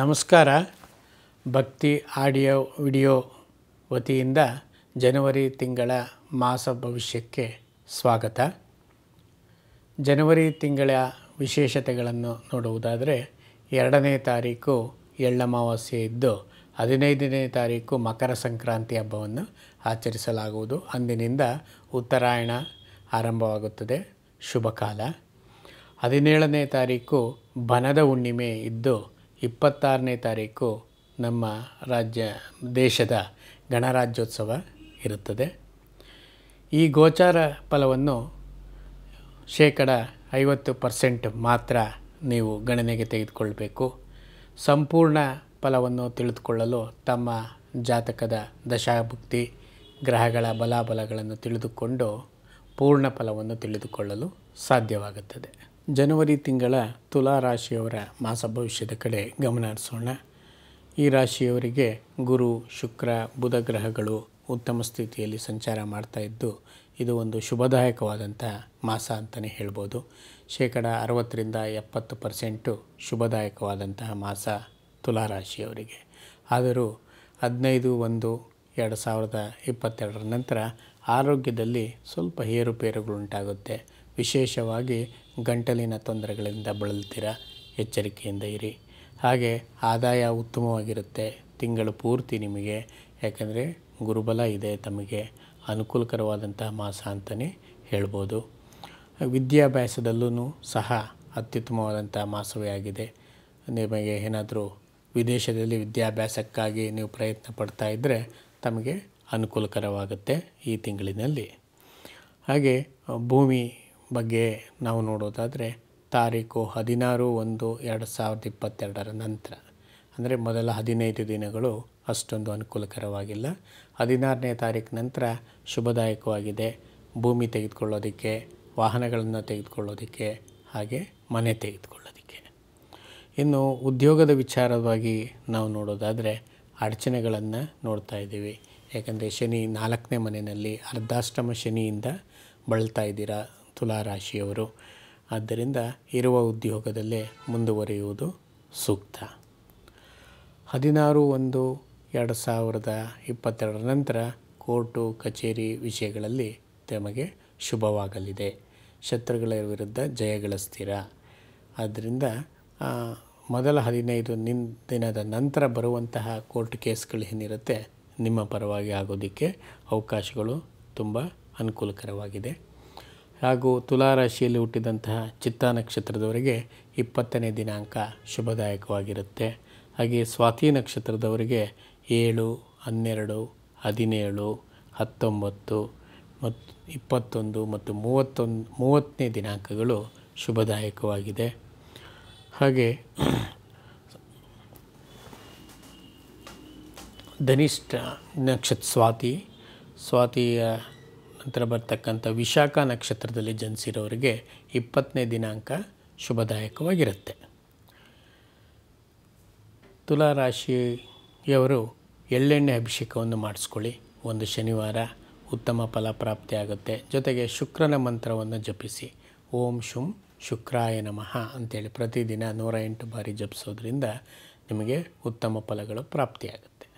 ನಮಸ್ಕಾರ ಭಕ್ತಿ audio video ವತಿಯಿಂದ ಜನವರಿ ತಿಂಗಳ ಮಾಸ ಭವಿಷ್ಯಕ್ಕೆ ಸ್ವಾಗತ ಜನವರಿ ತಿಂಗಳ ವಿಶೇಷತೆಗಳನ್ನು ನೋಡುವುದಾದರೆ ಎರಡನೇ ತಾರೀಕು ಎಳ್ಳಮಾವಾಸ್ಯೆ ಇದ್ದು ಹದಿನೈದನೇ ತಾರೀಕು ಮಕರ ಸಂಕ್ರಾಂತಿ ಹಬ್ಬವನ್ನು ಆಚರಿಸಲಾಗುವುದು ಅಂದಿನಿಂದ ಉತ್ತರಾಯಣ ಆರಂಭವಾಗುತ್ತದೆ ಶುಭಕಾಲ ಹದಿನೇಳನೇ ತಾರೀಕು ಬನದ ಹುಣ್ಣಿಮೆ ಇದ್ದು ಇಪ್ಪತ್ತಾರನೇ ತಾರೀಕು ನಮ್ಮ ರಾಜ್ಯ ದೇಶದ ಗಣರಾಜ್ಯೋತ್ಸವ ಇರುತ್ತದೆ ಈ ಗೋಚಾರ ಫಲವನ್ನು ಶೇಕಡ ಐವತ್ತು ಪರ್ಸೆಂಟ್ ಮಾತ್ರ ನೀವು ಗಣನೆಗೆ ತೆಗೆದುಕೊಳ್ಬೇಕು ಸಂಪೂರ್ಣ ಫಲವನ್ನು ತಿಳಿದುಕೊಳ್ಳಲು ತಮ್ಮ ಜಾತಕದ ದಶಾಭುಕ್ತಿ ಗ್ರಹಗಳ ಬಲಾಬಲಗಳನ್ನು ತಿಳಿದುಕೊಂಡು ಪೂರ್ಣ ಫಲವನ್ನು ತಿಳಿದುಕೊಳ್ಳಲು ಸಾಧ್ಯವಾಗುತ್ತದೆ ಜನವರಿ ತಿಂಗಳ ತುಲಾ ರಾಶಿಯವರ ಮಾಸ ಭವಿಷ್ಯದ ಕಡೆ ಗಮನ ಹರಿಸೋಣ ಈ ರಾಶಿಯವರಿಗೆ ಗುರು ಶುಕ್ರ ಬುಧ ಗ್ರಹಗಳು ಉತ್ತಮ ಸ್ಥಿತಿಯಲ್ಲಿ ಸಂಚಾರ ಮಾಡ್ತಾ ಇದ್ದು ಇದು ಒಂದು ಶುಭದಾಯಕವಾದಂಥ ಮಾಸ ಅಂತಲೇ ಹೇಳ್ಬೋದು ಶೇಕಡ ಅರವತ್ತರಿಂದ ಎಪ್ಪತ್ತು ಪರ್ಸೆಂಟು ಶುಭದಾಯಕವಾದಂತಹ ಮಾಸ ತುಲಾ ರಾಶಿಯವರಿಗೆ ಆದರೂ ಹದಿನೈದು ಒಂದು ಎರಡು ಸಾವಿರದ ಇಪ್ಪತ್ತೆರಡರ ನಂತರ ಆರೋಗ್ಯದಲ್ಲಿ ಸ್ವಲ್ಪ ಏರುಪೇರುಗಳುಂಟಾಗುತ್ತೆ ವಿಶೇಷವಾಗಿ ಗಂಟಲಿನ ತೊಂದರೆಗಳಿಂದ ಬಳಲ್ತೀರ ಎಚ್ಚರಿಕೆಯಿಂದ ಇರಿ ಹಾಗೆ ಆದಾಯ ಉತ್ತಮವಾಗಿರುತ್ತೆ ತಿಂಗಳು ಪೂರ್ತಿ ನಿಮಗೆ ಯಾಕಂದರೆ ಗುರುಬಲ ಇದೆ ತಮಗೆ ಅನುಕೂಲಕರವಾದಂತಹ ಮಾಸ ಅಂತಲೇ ಹೇಳ್ಬೋದು ವಿದ್ಯಾಭ್ಯಾಸದಲ್ಲೂ ಸಹ ಅತ್ಯುತ್ತಮವಾದಂಥ ಮಾಸವೇ ಆಗಿದೆ ನಿಮಗೆ ಏನಾದರೂ ವಿದೇಶದಲ್ಲಿ ವಿದ್ಯಾಭ್ಯಾಸಕ್ಕಾಗಿ ನೀವು ಪ್ರಯತ್ನ ಪಡ್ತಾ ಇದ್ದರೆ ತಮಗೆ ಅನುಕೂಲಕರವಾಗುತ್ತೆ ಈ ತಿಂಗಳಿನಲ್ಲಿ ಹಾಗೆ ಭೂಮಿ ಬಗ್ಗೆ ನಾವು ನೋಡೋದಾದರೆ ತಾರೀಕು ಹದಿನಾರು ಒಂದು ಎರಡು ಸಾವಿರದ ಇಪ್ಪತ್ತೆರಡರ ನಂತರ ಅಂದರೆ ಮೊದಲ ಹದಿನೈದು ದಿನಗಳು ಅಷ್ಟೊಂದು ಅನುಕೂಲಕರವಾಗಿಲ್ಲ ಹದಿನಾರನೇ ತಾರೀಕು ನಂತರ ಶುಭದಾಯಕವಾಗಿದೆ ಭೂಮಿ ತೆಗೆದುಕೊಳ್ಳೋದಕ್ಕೆ ವಾಹನಗಳನ್ನು ತೆಗೆದುಕೊಳ್ಳೋದಕ್ಕೆ ಹಾಗೆ ಮನೆ ತೆಗೆದುಕೊಳ್ಳೋದಕ್ಕೆ ಇನ್ನು ಉದ್ಯೋಗದ ವಿಚಾರವಾಗಿ ನಾವು ನೋಡೋದಾದರೆ ಅಡಚಣೆಗಳನ್ನು ನೋಡ್ತಾ ಇದ್ದೀವಿ ಯಾಕಂದರೆ ಶನಿ ನಾಲ್ಕನೇ ಮನೆಯಲ್ಲಿ ಅರ್ಧಾಷ್ಟಮ ಶನಿಯಿಂದ ಬಳಲ್ತಾ ಇದ್ದೀರಾ ತುಲಾರಾಶಿಯವರು ಆದ್ದರಿಂದ ಇರುವ ಉದ್ಯೋಗದಲ್ಲೇ ಮುಂದುವರಿಯುವುದು ಸೂಕ್ತ ಹದಿನಾರು ಒಂದು ಎರಡು ಸಾವಿರದ ಇಪ್ಪತ್ತೆರಡರ ನಂತರ ಕೋರ್ಟು ಕಚೇರಿ ವಿಷಯಗಳಲ್ಲಿ ತಮಗೆ ಶುಭವಾಗಲಿದೆ ಶತ್ರುಗಳ ವಿರುದ್ಧ ಜಯಗಳಿಸ್ತೀರ ಆದ್ದರಿಂದ ಮೊದಲ ಹದಿನೈದು ನಿನ್ ದಿನದ ನಂತರ ಬರುವಂತಹ ಕೋರ್ಟ್ ಕೇಸ್ಗಳು ಏನಿರುತ್ತೆ ನಿಮ್ಮ ಪರವಾಗಿ ಆಗೋದಕ್ಕೆ ಅವಕಾಶಗಳು ತುಂಬ ಅನುಕೂಲಕರವಾಗಿದೆ ಹಾಗೂ ತುಲಾರಾಶಿಯಲ್ಲಿ ಹುಟ್ಟಿದಂತಹ ಚಿತ್ತ ನಕ್ಷತ್ರದವರಿಗೆ ಇಪ್ಪತ್ತನೇ ದಿನಾಂಕ ಶುಭದಾಯಕವಾಗಿರುತ್ತೆ ಹಾಗೆ ಸ್ವಾತಿ ನಕ್ಷತ್ರದವರಿಗೆ ಏಳು ಹನ್ನೆರಡು ಹದಿನೇಳು ಹತ್ತೊಂಬತ್ತು ಮತ್ತು ಇಪ್ಪತ್ತೊಂದು ಮತ್ತು ಮೂವತ್ತೊಂದು ಮೂವತ್ತನೇ ದಿನಾಂಕಗಳು ಶುಭದಾಯಕವಾಗಿದೆ ಹಾಗೆ ಧನಿಷ್ಠ ನಕ್ಷತ್ರ ಸ್ವಾತಿ ಸ್ವಾತಿಯ ನಂತರ ಬರ್ತಕ್ಕಂಥ ವಿಶಾಖ ನಕ್ಷತ್ರದಲ್ಲಿ ಜನಿಸಿರೋರಿಗೆ ಇಪ್ಪತ್ತನೇ ದಿನಾಂಕ ಶುಭದಾಯಕವಾಗಿರುತ್ತೆ ತುಲಾ ರಾಶಿಯವರು ಎಳ್ಳೆಣ್ಣೆ ಅಭಿಷೇಕವನ್ನು ಮಾಡಿಸ್ಕೊಳ್ಳಿ ಒಂದು ಶನಿವಾರ ಉತ್ತಮ ಫಲ ಪ್ರಾಪ್ತಿಯಾಗುತ್ತೆ ಜೊತೆಗೆ ಶುಕ್ರನ ಮಂತ್ರವನ್ನು ಜಪಿಸಿ ಓಂ ಶುಂ ಶುಕ್ರಾಯ ನಮಃ ಅಂತೇಳಿ ಪ್ರತಿದಿನ ನೂರ ಎಂಟು ಬಾರಿ ಜಪಿಸೋದ್ರಿಂದ ನಿಮಗೆ ಉತ್ತಮ ಫಲಗಳು ಪ್ರಾಪ್ತಿಯಾಗುತ್ತೆ